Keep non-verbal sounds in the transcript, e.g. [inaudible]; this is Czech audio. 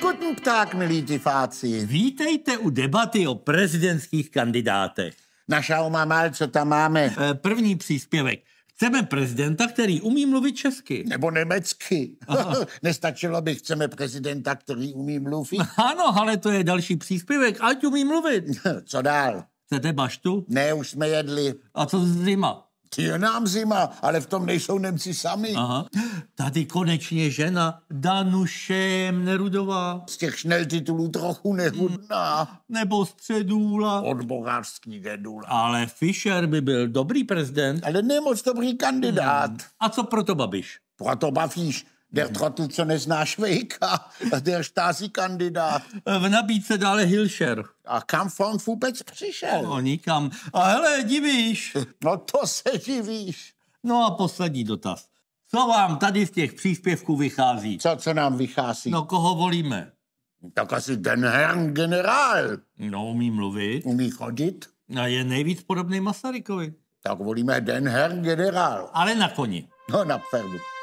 Guten Tag, milí tifáci. Vítejte u debaty o prezidentských kandidátech. Naša mal, co tam máme? E, první příspěvek. Chceme prezidenta, který umí mluvit česky. Nebo německy. [laughs] Nestačilo by, chceme prezidenta, který umí mluvit. [laughs] Ano, ale to je další příspěvek, ať umí mluvit. co dál? Chcete baštu? Ne, už jsme jedli. A co zima? je nám zima, ale v tom nejsou Němci sami. Aha. Tady konečně žena Danuše Nerudová. Z těch šnel titulů trochu nehudná. Mm, nebo středůla. bohářský gedula. Ale Fischer by byl dobrý prezident. Ale nemoc dobrý kandidát. Hmm. A co proto Babiš? Proto bavíš. Der Trottel, co nezná Švejka, der štázi kandidát. V nabídce dále Hilšer. A kam von vůbec přišel? No, nikam. A hele, divíš. No to se divíš. No a poslední dotaz. Co vám tady z těch příspěvků vychází? Co, co nám vychází? No koho volíme? Tak asi ten herrn generál. No, umí mluvit. Umí chodit. A je nejvíc podobný Masarykovi. Tak volíme den herrn generál. Ale na koni. No, na pferdu.